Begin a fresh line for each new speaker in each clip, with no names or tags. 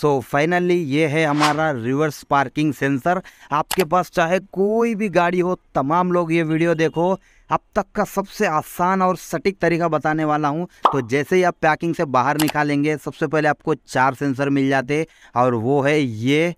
सो so, finally ये है हमारा रिवर्स पार्किंग सेंसर आपके पास चाहे कोई भी गाड़ी हो तमाम लोग ये वीडियो देखो अब तक का सबसे आसान और सटीक तरीका बताने वाला हूँ तो जैसे ही आप पैकिंग से बाहर निकालेंगे सबसे पहले आपको चार सेंसर मिल जाते और वो है ये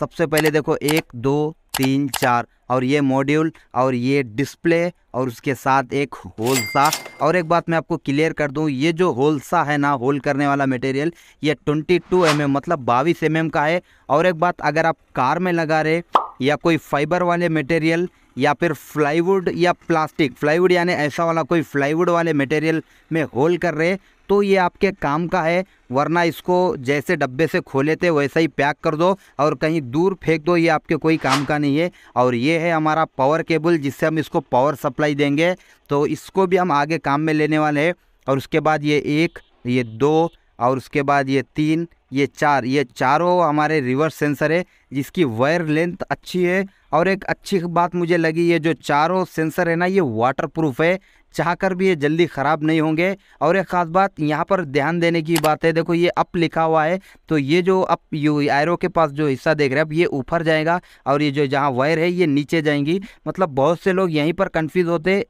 सबसे पहले देखो एक दो तीन चार और ये मॉड्यूल और ये डिस्प्ले और उसके साथ एक होल सा और एक बात मैं आपको क्लियर कर दूं ये जो होल सा है ना होल करने वाला मटेरियल ये 22 टू mm, मतलब बाईस एम mm का है और एक बात अगर आप कार में लगा रहे या कोई फाइबर वाले मटेरियल या फिर फ्लाईवुड या प्लास्टिक फ्लाईवुड यानी ऐसा वाला कोई फ्लाईवुड वाले मटेरियल में होल कर रहे तो ये आपके काम का है वरना इसको जैसे डब्बे से खोले थे वैसा ही पैक कर दो और कहीं दूर फेंक दो ये आपके कोई काम का नहीं है और ये है हमारा पावर केबल जिससे हम इसको पावर सप्लाई देंगे तो इसको भी हम आगे काम में लेने वाले हैं और उसके बाद ये एक ये दो और उसके बाद ये तीन ये चार ये चारों हमारे रिवर्स सेंसर है जिसकी वायर लेंथ अच्छी है और एक अच्छी बात मुझे लगी ये जो चारों सेंसर है ना ये वाटर प्रूफ है चाह कर भी ये जल्दी ख़राब नहीं होंगे और एक ख़ास बात यहाँ पर ध्यान देने की बात है देखो ये अप लिखा हुआ है तो ये जो अप यू आयरो के पास जो हिस्सा देख रहे हैं अब ये ऊपर जाएगा और ये जो जहाँ वायर है ये नीचे जाएंगी मतलब बहुत से लोग यहीं पर कन्फ्यूज़ होते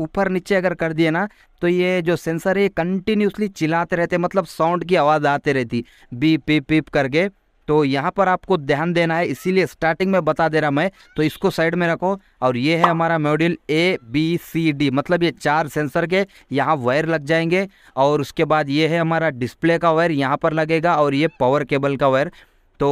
ऊपर नीचे अगर कर दिए ना तो ये जो सेंसर है कंटिन्यूसली चिल्लाते रहते मतलब साउंड की आवाज़ आते रहती बीप पीप पीप करके तो यहाँ पर आपको ध्यान देना है इसीलिए स्टार्टिंग में बता दे रहा मैं तो इसको साइड में रखो और ये है हमारा module A B C D मतलब ये चार सेंसर के यहाँ वायर लग जाएंगे और उसके बाद ये है हमारा डिस्प्ले का वायर यहाँ पर लगेगा और ये पावर केबल का वायर तो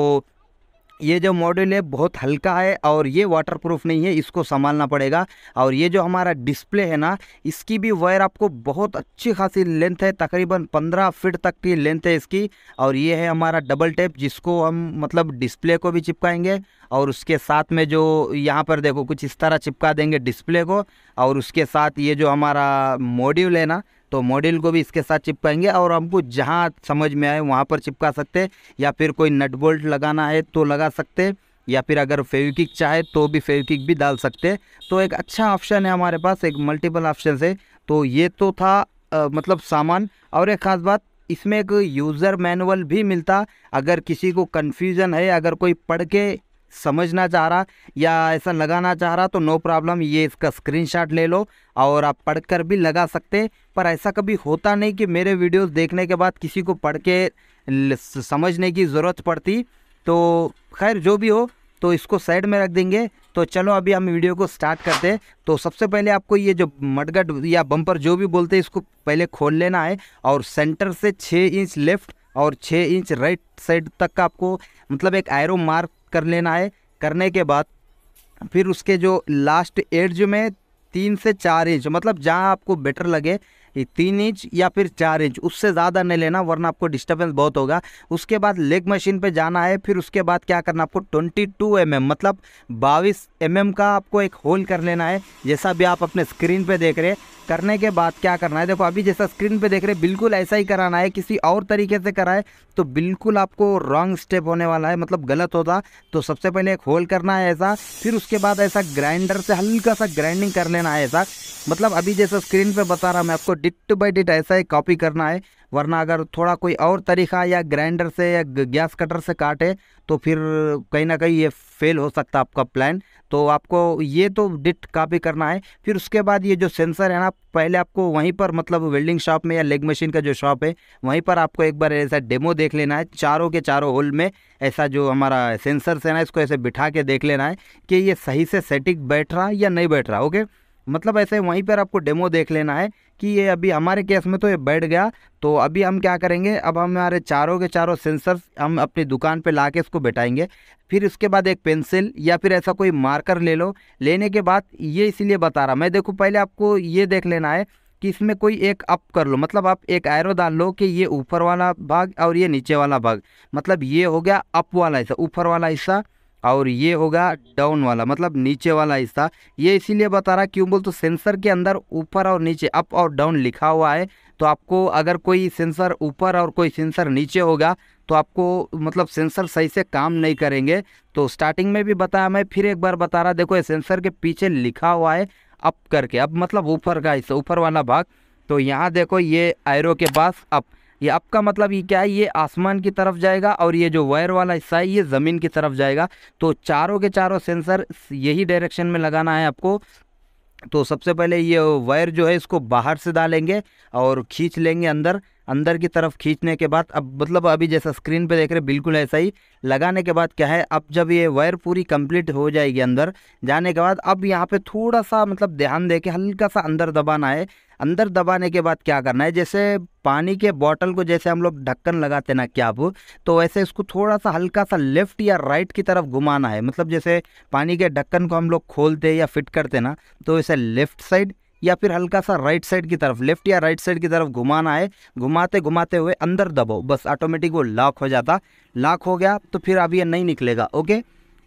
ये जो मॉड्यूल है बहुत हल्का है और ये वाटरप्रूफ नहीं है इसको संभालना पड़ेगा और ये जो हमारा डिस्प्ले है ना इसकी भी वायर आपको बहुत अच्छी खासी लेंथ है तकरीबन 15 फीट तक की लेंथ है इसकी और ये है हमारा डबल टेप जिसको हम मतलब डिस्प्ले को भी चिपकाएंगे और उसके साथ में जो यहाँ पर देखो कुछ इस तरह चिपका देंगे डिस्प्ले को और उसके साथ ये जो हमारा मॉड्यूल है ना तो मॉड्यूल को भी इसके साथ चिपकाएंगे और हमको जहाँ समझ में आए वहाँ पर चिपका सकते या फिर कोई नट बोल्ट लगाना है तो लगा सकते या फिर अगर फेविकिक चाहे तो भी फेविकिक भी डाल सकते तो एक अच्छा ऑप्शन है हमारे पास एक मल्टीपल ऑप्शन है तो ये तो था आ, मतलब सामान और एक ख़ास बात इसमें एक यूज़र मैनुअल भी मिलता अगर किसी को कन्फ्यूज़न है अगर कोई पढ़ के समझना चाह रहा या ऐसा लगाना चाह रहा तो नो प्रॉब्लम ये इसका स्क्रीनशॉट ले लो और आप पढ़कर भी लगा सकते पर ऐसा कभी होता नहीं कि मेरे वीडियोस देखने के बाद किसी को पढ़ के समझने की ज़रूरत पड़ती तो खैर जो भी हो तो इसको साइड में रख देंगे तो चलो अभी हम वीडियो को स्टार्ट करते हैं तो सबसे पहले आपको ये जो मटगट या बम्पर जो भी बोलते हैं इसको पहले खोल लेना है और सेंटर से छः इंच लेफ्ट और छः इंच राइट साइड तक का आपको मतलब एक एरो मार्क कर लेना है करने के बाद फिर उसके जो लास्ट जो में तीन से चार इंच मतलब जहाँ आपको बेटर लगे तीन इंच या फिर चार इंच उससे ज़्यादा नहीं लेना वरना आपको डिस्टर्बेंस बहुत होगा उसके बाद लेग मशीन पे जाना है फिर उसके बाद क्या करना आपको 22 टू mm, मतलब 22 mm का आपको एक होल कर लेना है जैसा भी आप अपने स्क्रीन पे देख रहे हैं करने के बाद क्या करना है देखो अभी जैसा स्क्रीन पे देख रहे बिल्कुल ऐसा ही कराना है किसी और तरीके से कराए तो बिल्कुल आपको रॉन्ग स्टेप होने वाला है मतलब गलत होता तो सबसे पहले एक होल करना है ऐसा फिर उसके बाद ऐसा ग्राइंडर से हल्का सा ग्राइंडिंग कर लेना है ऐसा मतलब अभी जैसा स्क्रीन पर बता रहा मैं आपको डिट बाई डिट ऐसा ही कॉपी करना है वरना अगर थोड़ा कोई और तरीका या ग्राइंडर से या गैस कटर से काटे तो फिर कहीं ना कहीं ये फेल हो सकता आपका प्लान तो आपको ये तो डिट कॉपी करना है फिर उसके बाद ये जो सेंसर है ना पहले आपको वहीं पर मतलब वेल्डिंग शॉप में या लेग मशीन का जो शॉप है वहीं पर आपको एक बार ऐसा डेमो देख लेना है चारों के चारों होल में ऐसा जो हमारा सेंसर से ना इसको ऐसे बिठा के देख लेना है कि ये सही से सेटिंग बैठ रहा या नहीं बैठ रहा ओके मतलब ऐसे वहीं पर आपको डेमो देख लेना है कि ये अभी हमारे केस में तो ये बैठ गया तो अभी हम क्या करेंगे अब हमारे चारों के चारों सेंसर्स हम अपनी दुकान पे ला के इसको बैठाएंगे फिर उसके बाद एक पेंसिल या फिर ऐसा कोई मार्कर ले लो लेने के बाद ये इसीलिए बता रहा मैं देखूँ पहले आपको ये देख लेना है कि इसमें कोई एक अप कर लो मतलब आप एक एरो डाल लो कि ये ऊपर वाला भाग और ये नीचे वाला भाग मतलब ये हो गया अप वाला हिस्सा ऊपर वाला हिस्सा और ये होगा डाउन वाला मतलब नीचे वाला हिस्सा ये इसीलिए बता रहा क्यों बोल तो सेंसर के अंदर ऊपर और नीचे अप और डाउन लिखा हुआ है तो आपको अगर कोई सेंसर ऊपर और कोई सेंसर नीचे होगा तो आपको मतलब सेंसर सही से काम नहीं करेंगे तो स्टार्टिंग में भी बताया मैं फिर एक बार बता रहा देखो ये सेंसर के पीछे लिखा हुआ है अप करके अब मतलब ऊपर का हिस्सा ऊपर वाला भाग तो यहाँ देखो ये आयरो के पास अप ये अप का मतलब ये क्या है ये आसमान की तरफ जाएगा और ये जो वायर वाला हिस्सा है ये ज़मीन की तरफ जाएगा तो चारों के चारों सेंसर यही डायरेक्शन में लगाना है आपको तो सबसे पहले ये वायर जो है इसको बाहर से डालेंगे और खींच लेंगे अंदर अंदर की तरफ खींचने के बाद अब मतलब अभी जैसा स्क्रीन पे देख रहे बिल्कुल ऐसा ही लगाने के बाद क्या है अब जब ये वायर पूरी कंप्लीट हो जाएगी अंदर जाने के बाद अब यहाँ पे थोड़ा सा मतलब ध्यान दे के हल्का सा अंदर दबाना है अंदर दबाने के बाद क्या करना है जैसे पानी के बॉटल को जैसे हम लोग ढक्कन लगाते ना क्या आप तो वैसे इसको थोड़ा सा हल्का सा लेफ्ट या राइट की तरफ घुमाना है मतलब जैसे पानी के ढक्कन को हम लोग खोलते या फिट करते ना तो वैसे लेफ्ट साइड या फिर हल्का सा राइट साइड की तरफ लेफ्ट या राइट साइड की तरफ घुमाना है घुमाते घुमाते हुए अंदर दबाओ बस ऑटोमेटिक वो लॉक हो जाता लॉक हो गया तो फिर अब ये नहीं निकलेगा ओके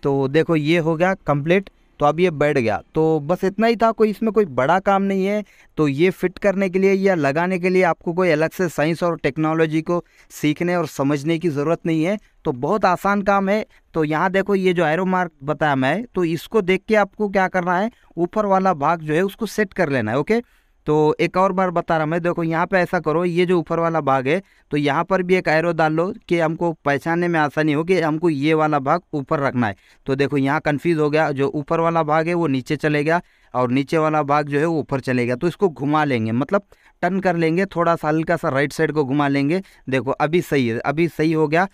तो देखो ये हो गया कंप्लीट तो अब ये बैठ गया तो बस इतना ही था कोई इसमें कोई बड़ा काम नहीं है तो ये फिट करने के लिए या लगाने के लिए आपको कोई अलग से साइंस और टेक्नोलॉजी को सीखने और समझने की ज़रूरत नहीं है तो बहुत आसान काम है तो यहाँ देखो ये जो एरो मार्क बताया मैं तो इसको देख के आपको क्या करना है ऊपर वाला भाग जो है उसको सेट कर लेना है ओके तो एक और बार बता रहा मैं देखो यहाँ पे ऐसा करो ये जो ऊपर वाला भाग है तो यहाँ पर भी एक एरो डाल लो कि हमको पहचानने में आसानी हो कि हमको ये वाला भाग ऊपर रखना है तो देखो यहाँ कन्फ्यूज़ हो गया जो ऊपर वाला भाग है वो नीचे चले गया और नीचे वाला भाग जो है वो ऊपर चले गया तो इसको घुमा लेंगे मतलब टर्न कर लेंगे थोड़ा सा हल्का सा राइट साइड को घुमा लेंगे देखो अभी सही है अभी सही हो गया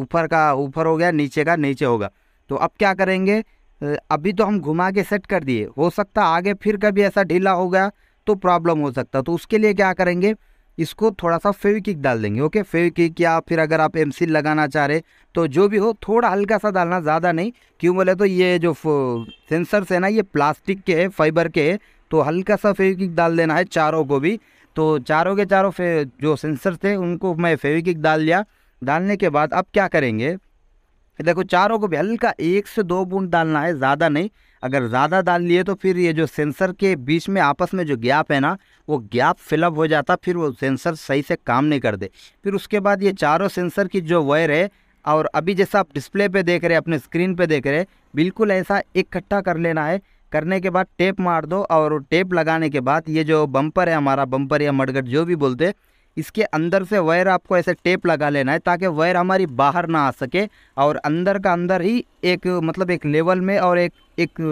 ऊपर का ऊपर हो गया नीचे का नीचे होगा तो अब क्या करेंगे अभी तो हम घुमा के सेट कर दिए हो सकता आगे फिर कभी ऐसा ढीला हो गया तो प्रॉब्लम हो सकता है तो उसके लिए क्या करेंगे इसको थोड़ा सा फेविकिक डाल देंगे ओके फेविकिक या फिर अगर आप एम लगाना चाह रहे तो जो भी हो थोड़ा हल्का सा डालना ज़्यादा नहीं क्यों बोले तो ये जो सेंसर्स है ना ये प्लास्टिक के है फाइबर के है तो हल्का सा फेविकिक डाल देना है चारों को भी तो चारों के चारों जो सेंसर थे उनको मैं फेविकिक डाल दिया डालने के बाद अब क्या करेंगे देखो चारों को भी हल्का एक से दो बूंद डालना है ज़्यादा नहीं अगर ज़्यादा डाल लिए तो फिर ये जो सेंसर के बीच में आपस में जो गैप है ना वो गैप फिलअप हो जाता फिर वो सेंसर सही से काम नहीं कर दे फिर उसके बाद ये चारों सेंसर की जो वायर है और अभी जैसा आप डिस्प्ले पे देख रहे हैं अपने स्क्रीन पे देख रहे हैं बिल्कुल ऐसा इकट्ठा कर लेना है करने के बाद टेप मार दो और टेप लगाने के बाद ये जो बम्पर है हमारा बम्पर या मडगट जो भी बोलते हैं इसके अंदर से वायर आपको ऐसे टेप लगा लेना है ताकि वायर हमारी बाहर ना आ सके और अंदर का अंदर ही एक मतलब एक लेवल में और एक एक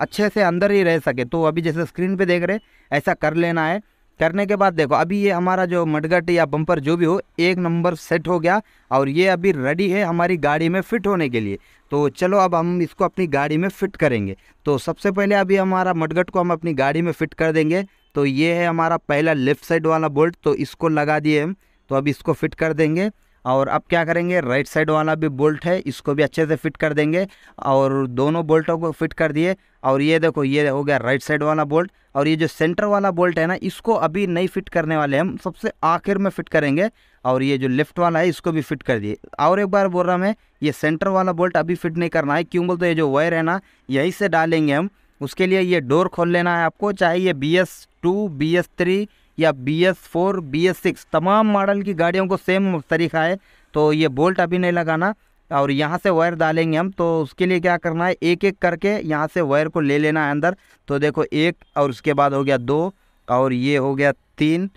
अच्छे से अंदर ही रह सके तो अभी जैसे स्क्रीन पे देख रहे ऐसा कर लेना है करने के बाद देखो अभी ये हमारा जो मडगट या बम्पर जो भी हो एक नंबर सेट हो गया और ये अभी रेडी है हमारी गाड़ी में फिट होने के लिए तो चलो अब हम इसको अपनी गाड़ी में फिट करेंगे तो सबसे पहले अभी हमारा मडगट को हम अपनी गाड़ी में फिट कर देंगे तो ये है हमारा पहला लेफ़्ट साइड वाला बोल्ट तो इसको लगा दिए हम तो अब इसको फिट कर देंगे और अब क्या करेंगे राइट साइड वाला भी बोल्ट है इसको भी अच्छे से फिट कर देंगे और दोनों बोल्टों को फिट कर दिए और ये देखो ये हो गया राइट साइड वाला बोल्ट और ये जो सेंटर वाला बोल्ट है ना इसको अभी नहीं फिट करने वाले हम सबसे आखिर में फिट करेंगे और ये जो लेफ्ट वाला है इसको भी फिट कर दिए और एक बार बोल रहा मैं ये सेंटर वाला बोल्ट अभी फिट नहीं करना है क्यों बोलते ये जो वायर है ना यहीं से डालेंगे हम उसके लिए ये डोर खोल लेना है आपको चाहे ये B S two B S three या B S four B S six तमाम मॉडल की गाड़ियों को सेम तरीका है तो ये बोल्ट अभी नहीं लगाना और यहाँ से वायर डालेंगे हम तो उसके लिए क्या करना है एक एक करके यहाँ से वायर को ले लेना है अंदर तो देखो एक और उसके बाद हो गया दो और ये हो गया तीन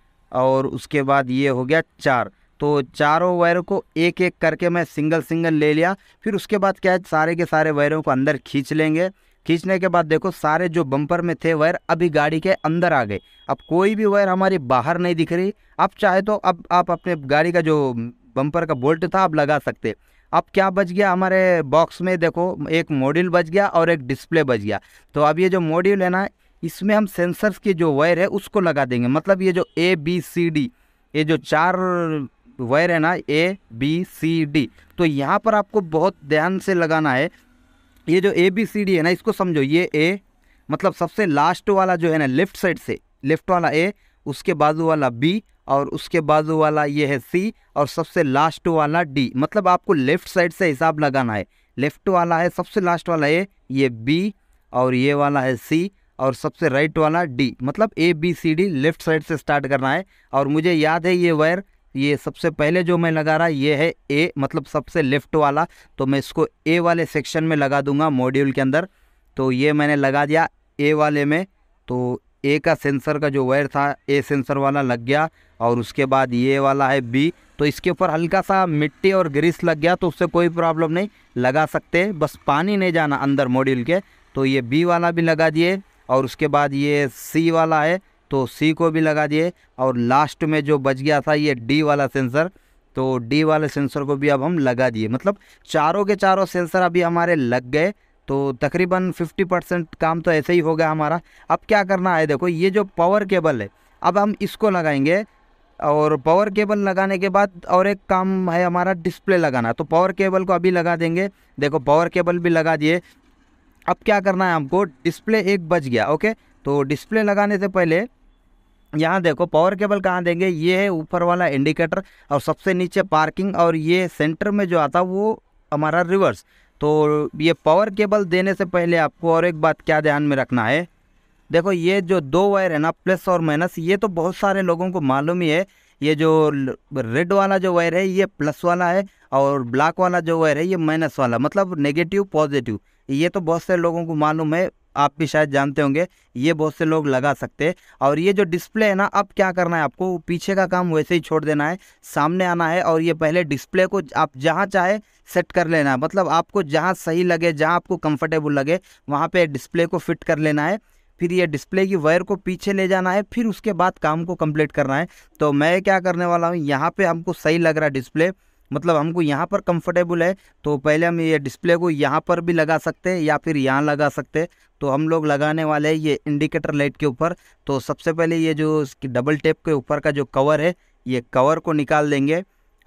और उसके बाद ये हो गया चार तो चारों वायरों को एक एक करके मैं सिंगल सिंगल ले लिया फिर उसके बाद क्या है सारे के सारे वायरों को अंदर खींच लेंगे खींचने के बाद देखो सारे जो बम्पर में थे वायर अभी गाड़ी के अंदर आ गए अब कोई भी वायर हमारी बाहर नहीं दिख रही अब चाहे तो अब आप अपने गाड़ी का जो बम्पर का बोल्ट था आप लगा सकते अब क्या बच गया हमारे बॉक्स में देखो एक मॉड्यूल बच गया और एक डिस्प्ले बच गया तो अब ये जो मॉड्यूल है ना इसमें हम सेंसर्स की जो वायर है उसको लगा देंगे मतलब ये जो ए बी सी डी ये जो चार वायर है ना ए बी सी डी तो यहाँ पर आपको बहुत ध्यान से लगाना है ये जो ए बी सी डी है ना इसको समझो ये ए मतलब सबसे लास्ट वाला जो है ना लेफ्ट साइड से लेफ्ट वाला ए उसके बाजू वाला बी और उसके बाजू वाला ये है सी और सबसे लास्ट वाला डी मतलब आपको लेफ्ट साइड से हिसाब लगाना है लेफ्ट वाला है सबसे लास्ट वाला ए ये बी और ये वाला है सी और सबसे राइट वाला डी मतलब A B C D left side से स्टार्ट करना है और मुझे याद है ये वायर ये सबसे पहले जो मैं लगा रहा ये है ए मतलब सबसे लेफ़्ट वाला तो मैं इसको ए वाले सेक्शन में लगा दूंगा मॉड्यूल के अंदर तो ये मैंने लगा दिया ए वाले में तो ए का सेंसर का जो वायर था ए सेंसर वाला लग गया और उसके बाद ये वाला है बी तो इसके ऊपर हल्का सा मिट्टी और ग्रीस लग गया तो उससे कोई प्रॉब्लम नहीं लगा सकते बस पानी नहीं जाना अंदर मॉड्यूल के तो ये बी वाला भी लगा दिए और उसके बाद ये सी वाला है तो सी को भी लगा दिए और लास्ट में जो बच गया था ये डी वाला सेंसर तो डी वाले सेंसर को भी अब हम लगा दिए मतलब चारों के चारों सेंसर अभी हमारे लग गए तो तकरीबन 50 परसेंट काम तो ऐसे ही हो गया हमारा अब क्या करना है देखो ये जो पावर केबल है अब हम इसको लगाएंगे और पावर केबल लगाने के बाद और एक काम है हमारा डिस्प्ले लगाना तो पावर केबल को अभी लगा देंगे देखो पावर केबल भी लगा दिए अब क्या करना है हमको डिस्प्ले एक बज गया ओके तो डिस्प्ले लगाने से पहले यहाँ देखो पावर केबल कहाँ देंगे ये है ऊपर वाला इंडिकेटर और सबसे नीचे पार्किंग और ये सेंटर में जो आता वो हमारा रिवर्स तो ये पावर केबल देने से पहले आपको और एक बात क्या ध्यान में रखना है देखो ये जो दो वायर है ना प्लस और माइनस ये तो बहुत सारे लोगों को मालूम ही है ये जो रेड वाला जो वायर है ये प्लस वाला है और ब्लैक वाला जो वायर है ये माइनस वाला मतलब नेगेटिव पॉजिटिव ये तो बहुत से लोगों को मालूम है आप भी शायद जानते होंगे ये बहुत से लोग लगा सकते हैं और ये जो डिस्प्ले है ना अब क्या करना है आपको पीछे का काम वैसे ही छोड़ देना है सामने आना है और ये पहले डिस्प्ले को आप जहाँ चाहे सेट कर लेना है मतलब आपको जहाँ सही लगे जहाँ आपको कंफर्टेबल लगे वहाँ पर डिस्प्ले को फिट कर लेना है फिर ये डिस्प्ले की वायर को पीछे ले जाना है फिर उसके बाद काम को कंप्लीट करना है तो मैं क्या करने वाला हूँ यहाँ पे हमको सही लग रहा है डिस्प्ले मतलब हमको यहाँ पर कंफर्टेबल है तो पहले हम ये डिस्प्ले को यहाँ पर भी लगा सकते हैं या फिर यहाँ लगा सकते हैं तो हम लोग लगाने वाले हैं ये इंडिकेटर लाइट के ऊपर तो सबसे पहले ये जो इसकी डबल टेप के ऊपर का जो कवर है ये कवर को निकाल देंगे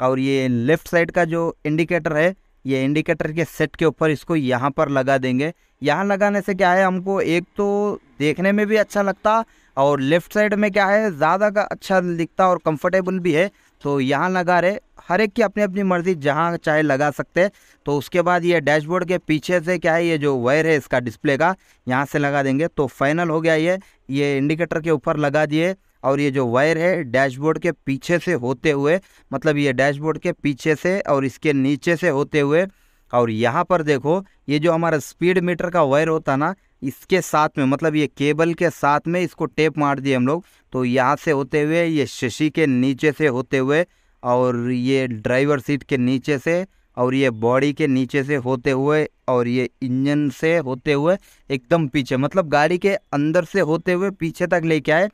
और ये लेफ़्ट साइड का जो इंडिकेटर है ये इंडिकेटर के सेट के ऊपर इसको यहाँ पर लगा देंगे यहाँ लगाने से क्या है हमको एक तो देखने में भी अच्छा लगता और लेफ़्ट साइड में क्या है ज़्यादा का अच्छा दिखता और कंफर्टेबल भी है तो यहाँ लगा रहे हर एक की अपनी अपनी मर्ज़ी जहाँ चाहे लगा सकते तो उसके बाद ये डैशबोर्ड के पीछे से क्या है ये जो वायर है इसका डिस्प्ले का यहाँ से लगा देंगे तो फाइनल हो गया ये ये इंडिकेटर के ऊपर लगा दिए और ये जो वायर है डैशबोर्ड के पीछे से होते हुए मतलब ये डैशबोर्ड के पीछे से और इसके नीचे से होते हुए और यहाँ पर देखो ये जो हमारा स्पीड मीटर का वायर होता ना इसके साथ में मतलब ये केबल के साथ में इसको टेप मार दिए हम लोग तो यहाँ से होते हुए ये शशि के नीचे से होते हुए और ये ड्राइवर सीट के नीचे से और ये बॉडी के नीचे से होते हुए और ये इंजन से होते हुए एकदम पीछे मतलब गाड़ी के अंदर से होते हुए पीछे तक लेके आए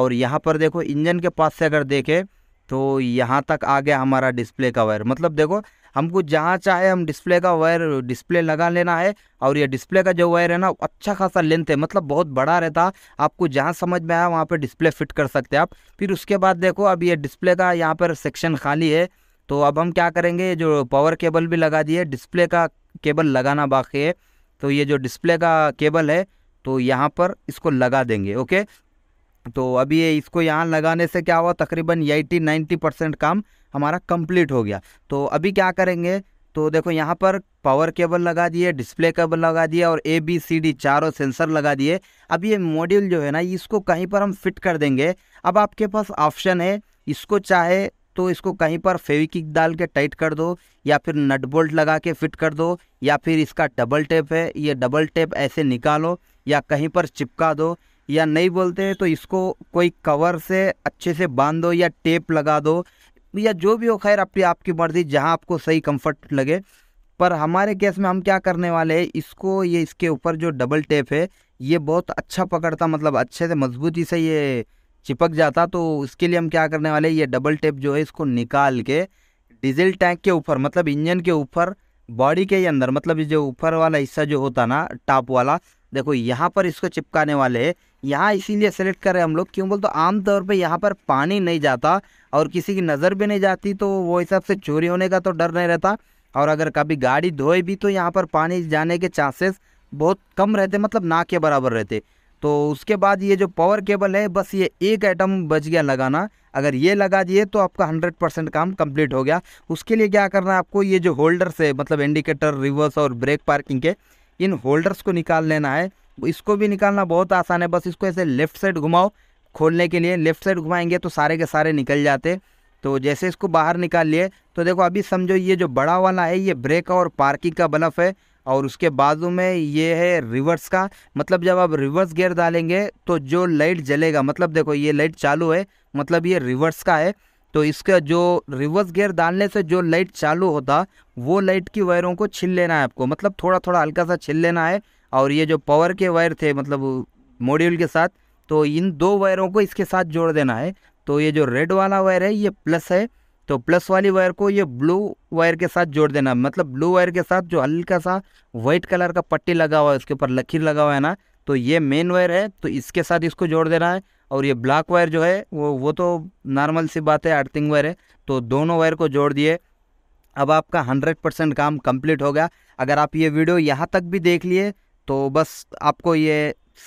और यहाँ पर देखो इंजन के पास से अगर देखें तो यहाँ तक आ गया हमारा डिस्प्ले का वायर मतलब देखो हमको जहाँ चाहे हम डिस्प्ले का वायर डिस्प्ले लगा लेना है और ये डिस्प्ले का जो वायर है ना अच्छा खासा लेंथ है मतलब बहुत बड़ा रहता आपको जहाँ समझ में आया वहाँ पर डिस्प्ले फिट कर सकते हैं आप फिर उसके बाद देखो अब ये डिस्प्ले का यहाँ पर सेक्शन खाली है तो अब हम क्या करेंगे जो पावर केबल भी लगा दिए डिस्प्ले का केबल लगाना बाकी है तो ये जो डिस्प्ले का केबल है तो यहाँ पर इसको लगा देंगे ओके तो अभी ये इसको यहाँ लगाने से क्या हुआ तकरीबन एटी नाइन्टी परसेंट काम हमारा कंप्लीट हो गया तो अभी क्या करेंगे तो देखो यहाँ पर पावर केबल लगा दिए डिस्प्ले केबल लगा दिए और ए बी सी डी चारों सेंसर लगा दिए अब ये मॉड्यूल जो है ना इसको कहीं पर हम फिट कर देंगे अब आपके पास ऑप्शन है इसको चाहे तो इसको कहीं पर फेविकिक डाल के टाइट कर दो या फिर नट बोल्ट लगा के फिट कर दो या फिर इसका डबल टेप है ये डबल टेप ऐसे निकालो या कहीं पर चिपका दो या नहीं बोलते हैं तो इसको कोई कवर से अच्छे से बांध दो या टेप लगा दो या जो भी हो खैर अपनी आपकी मर्ज़ी जहाँ आपको सही कंफर्ट लगे पर हमारे केस में हम क्या करने वाले हैं इसको ये इसके ऊपर जो डबल टेप है ये बहुत अच्छा पकड़ता मतलब अच्छे से मजबूती से ये चिपक जाता तो इसके लिए हम क्या करने वाले ये डबल टेप जो है इसको निकाल के डीजल टैंक के ऊपर मतलब इंजन के ऊपर बॉडी के अंदर मतलब जो ऊपर वाला हिस्सा जो होता ना टॉप वाला देखो यहाँ पर इसको चिपकाने वाले हैं यहाँ इसीलिए सेलेक्ट कर रहे हैं हम लोग क्यों बोल तो आमतौर पे यहाँ पर पानी नहीं जाता और किसी की नज़र भी नहीं जाती तो वो हिसाब से चोरी होने का तो डर नहीं रहता और अगर कभी गाड़ी धोए भी तो यहाँ पर पानी जाने के चांसेस बहुत कम रहते मतलब ना के बराबर रहते तो उसके बाद ये जो पावर केबल है बस ये एक आइटम बच गया लगाना अगर ये लगा दिए तो आपका हंड्रेड परसेंट काम कम्प्लीट हो गया उसके लिए क्या करना है आपको ये जो होल्डर्स है मतलब इंडिकेटर रिवर्स और ब्रेक पार्किंग के इन होल्डर्स को निकाल लेना है इसको भी निकालना बहुत आसान है बस इसको ऐसे लेफ्ट साइड घुमाओ खोलने के लिए लेफ्ट साइड घुमाएंगे तो सारे के सारे निकल जाते तो जैसे इसको बाहर निकाल लिए तो देखो अभी समझो ये जो बड़ा वाला है ये ब्रेक और पार्किंग का बलफ है और उसके बाजू में ये है रिवर्स का मतलब जब आप रिवर्स गियर डालेंगे तो जो लाइट जलेगा मतलब देखो ये लाइट चालू है मतलब ये रिवर्स का है तो इसका जो रिवर्स गियर डालने से जो लाइट चालू होता वो लाइट की वायरों को छिल लेना है आपको मतलब थोड़ा थोड़ा हल्का सा छिल लेना है और ये जो पावर के वायर थे मतलब मॉड्यूल के साथ तो इन दो वायरों को इसके साथ जोड़ देना है तो ये जो रेड वाला वायर है ये प्लस है तो प्लस वाली वायर को ये ब्लू वायर के साथ जोड़ देना मतलब ब्लू वायर के साथ जो हल्का सा वाइट कलर का पट्टी लगा हुआ है उसके ऊपर लकीर लगा हुआ है ना तो ये मेन वायर है तो इसके साथ इसको जोड़ देना है और ये ब्लैक वायर जो है वो वो तो नॉर्मल सी बात है अर्थिंग वायर है तो दोनों वायर को जोड़ दिए अब आपका हंड्रेड परसेंट काम कंप्लीट हो गया अगर आप ये वीडियो यहाँ तक भी देख लिए तो बस आपको ये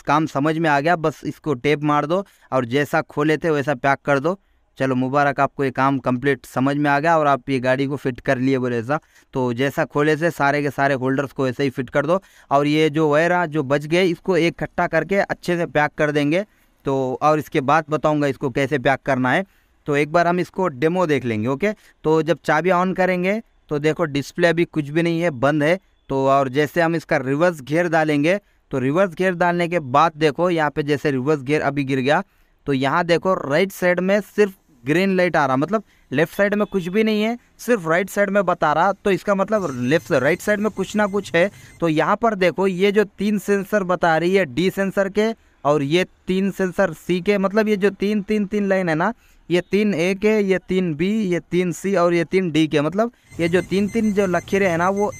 काम समझ में आ गया बस इसको टेप मार दो और जैसा खोले थे वैसा पैक कर दो चलो मुबारक आपको ये काम कंप्लीट समझ में आ गया और आप ये गाड़ी को फिट कर लिए बोले ऐसा तो जैसा खोले से सारे के सारे होल्डर्स को ऐसे ही फिट कर दो और ये जो वायरा जो बच गए इसको एक इकट्ठा करके अच्छे से पैक कर देंगे तो और इसके बाद बताऊँगा इसको कैसे पैक करना है तो एक बार हम इसको डेमो देख लेंगे ओके तो जब चाबी ऑन करेंगे तो देखो डिस्प्ले अभी कुछ भी नहीं है बंद है तो और जैसे हम इसका रिवर्स घेर डालेंगे तो रिवर्स घेयर डालने के बाद देखो यहाँ पे जैसे रिवर्स घेयर अभी गिर गया तो यहाँ देखो राइट साइड में सिर्फ ग्रीन लाइट आ रहा मतलब लेफ्ट साइड में कुछ भी नहीं है सिर्फ राइट साइड में बता रहा तो इसका मतलब लेफ्ट राइट साइड में कुछ ना कुछ है तो यहाँ पर देखो ये जो तीन सेंसर बता रही है डी सेंसर के और ये तीन सेंसर सी के मतलब ये जो तीन तीन तीन लाइन है ना ये तीन ए के ये तीन बी ये तीन सी और ये तीन डी के मतलब ये जो तीन तीन जो लकीरें हैं ना वो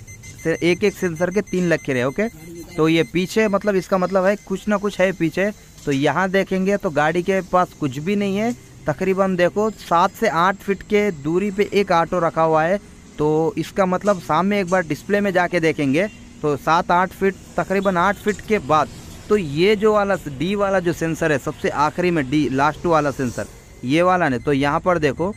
एक एक सेंसर के तीन के रहे ओके तो ये पीछे मतलब इसका मतलब है कुछ ना कुछ है पीछे तो यहाँ देखेंगे तो गाड़ी के पास कुछ भी नहीं है तकरीबन देखो सात से आठ फीट के दूरी पे एक ऑटो रखा हुआ है तो इसका मतलब सामने एक बार डिस्प्ले में जाके देखेंगे तो सात आठ फीट तकरीबन आठ फीट के बाद तो ये जो वाला डी वाला जो सेंसर है सबसे आखिरी में डी लास्ट वाला सेंसर ये वाला नहीं तो यहाँ पर देखो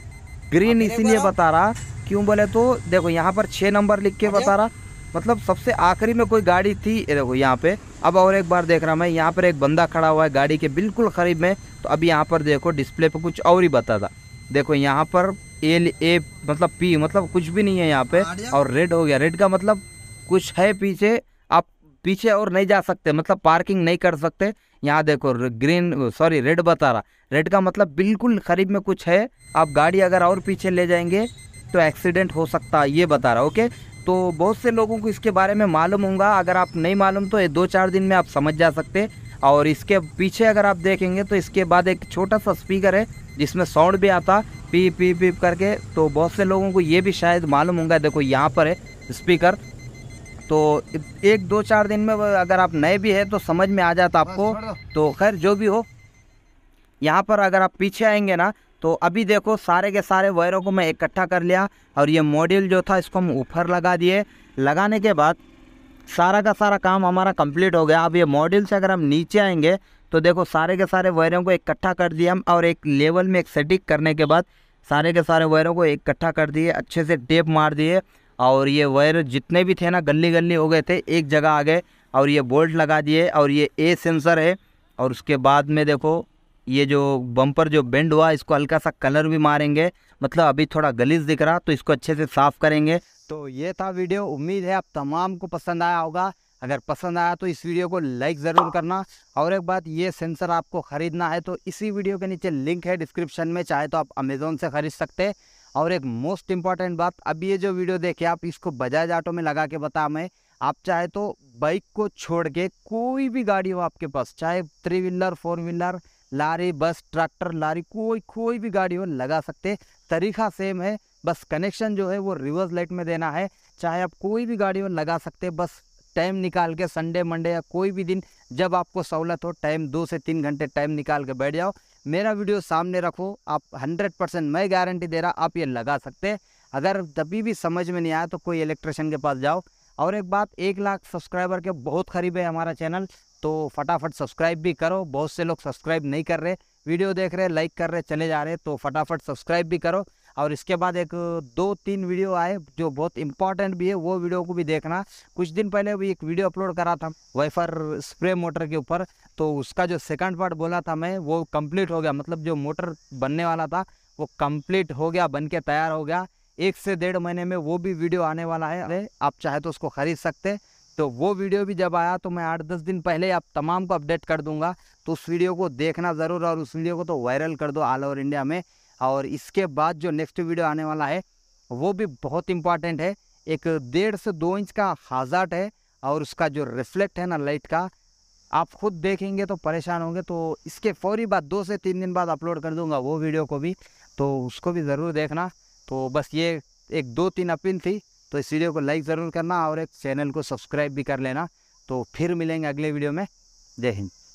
ग्रीन हाँ, इसीलिए बता रहा क्यों बोले तो देखो यहाँ पर छः नंबर लिख के हाँ, बता रहा मतलब सबसे आखिरी में कोई गाड़ी थी देखो यहाँ पे अब और एक बार देख रहा मैं यहाँ पर एक बंदा खड़ा हुआ है गाड़ी के बिल्कुल करीब में तो अब यहाँ पर देखो डिस्प्ले पर कुछ और ही बता था देखो यहाँ पर एल ए मतलब पी मतलब कुछ भी नहीं है यहाँ पे और रेड हो गया रेड का मतलब कुछ है पीछे आप पीछे और नहीं जा सकते मतलब पार्किंग नहीं कर सकते यहाँ देखो ग्रीन सॉरी रेड बता रहा रेड का मतलब बिल्कुल करीब में कुछ है आप गाड़ी अगर और पीछे ले जाएंगे तो एक्सीडेंट हो सकता है ये बता रहा ओके तो बहुत से लोगों को इसके बारे में मालूम होगा अगर आप नहीं मालूम तो ये दो चार दिन में आप समझ जा सकते और इसके पीछे अगर आप देखेंगे तो इसके बाद एक छोटा सा स्पीकर है जिसमें साउंड भी आता पी पी पी करके तो बहुत से लोगों को ये भी शायद मालूम होगा देखो यहाँ पर है स्पीकर तो एक दो चार दिन में अगर आप नए भी है तो समझ में आ जाता आपको तो खैर जो भी हो यहाँ पर अगर आप पीछे आएंगे ना तो अभी देखो सारे के सारे वायरों को मैं इकट्ठा कर लिया और ये मॉड्यूल जो था इसको हम ऊपर लगा दिए लगाने के बाद सारा का सारा काम हमारा कंप्लीट हो गया अब ये मॉड्यूल से अगर हम नीचे आएंगे तो देखो सारे के सारे वायरों को इकट्ठा कर दिया हम और एक लेवल में एक सेटिंग करने के बाद सारे के सारे वायरों को इकट्ठा कर दिए अच्छे से टेप मार दिए और ये वायर जितने भी थे ना गली गली हो गए थे एक जगह आ गए और ये बोल्ट लगा दिए और ये ए सेंसर है और उसके बाद में देखो ये जो बम्पर जो बेंड हुआ इसको हल्का सा कलर भी मारेंगे मतलब अभी थोड़ा गलीस दिख रहा तो इसको अच्छे से साफ़ करेंगे तो ये था वीडियो उम्मीद है आप तमाम को पसंद आया होगा अगर पसंद आया तो इस वीडियो को लाइक ज़रूर करना और एक बात ये सेंसर आपको ख़रीदना है तो इसी वीडियो के नीचे लिंक है डिस्क्रिप्शन में चाहे तो आप अमेज़ोन से ख़रीद सकते और एक मोस्ट इम्पॉर्टेंट बात अब ये जो वीडियो देखे आप इसको बजाज ऑटो में लगा के बता मैं आप चाहे तो बाइक को छोड़ के कोई भी गाड़ी हो आपके पास चाहे three wheeler four wheeler lorry bus tractor लारी कोई कोई भी गाड़ी हो लगा सकते तरीका सेम है बस कनेक्शन जो है वो रिवर्स लाइट में देना है चाहे आप कोई भी गाड़ी हो लगा सकते बस टाइम निकाल के संडे मंडे या कोई भी दिन जब आपको सहूलत हो टाइम दो से तीन घंटे टाइम निकाल के बैठ जाओ मेरा वीडियो सामने रखो आप हंड्रेड परसेंट मैं गारंटी दे रहा आप ये लगा सकते अगर तभी भी समझ में नहीं आया तो कोई इलेक्ट्रिशियन के पास जाओ और एक बात एक लाख सब्सक्राइबर के बहुत करीब है हमारा चैनल तो फटाफट सब्सक्राइब भी करो बहुत से लोग सब्सक्राइब नहीं कर रहे वीडियो देख रहे लाइक कर रहे चले जा रहे तो फटाफट सब्सक्राइब भी करो और इसके बाद एक दो तीन वीडियो आए जो बहुत इंपॉर्टेंट भी है वो वीडियो को भी देखना कुछ दिन पहले भी एक वीडियो अपलोड करा था वाइफर स्प्रे मोटर के ऊपर तो उसका जो सेकंड पार्ट बोला था मैं वो कंप्लीट हो गया मतलब जो मोटर बनने वाला था वो कंप्लीट हो गया बन के तैयार हो गया एक से डेढ़ महीने में वो भी वीडियो आने वाला है आप चाहे तो उसको ख़रीद सकते तो वो वीडियो भी जब आया तो मैं आठ दस दिन पहले आप तमाम को अपडेट कर दूंगा तो उस वीडियो को देखना ज़रूर और उस वीडियो को तो वायरल कर दो ऑल ओवर इंडिया में और इसके बाद जो नेक्स्ट वीडियो आने वाला है वो भी बहुत इम्पॉर्टेंट है एक डेढ़ से दो इंच का हाजाट है और उसका जो रिफ्लेक्ट है ना लाइट का आप खुद देखेंगे तो परेशान होंगे तो इसके फौरी बाद दो से तीन दिन बाद अपलोड कर दूंगा वो वीडियो को भी तो उसको भी ज़रूर देखना तो बस ये एक दो तीन अपील थी तो इस वीडियो को लाइक ज़रूर करना और एक चैनल को सब्सक्राइब भी कर लेना तो फिर मिलेंगे अगले वीडियो में जय हिंद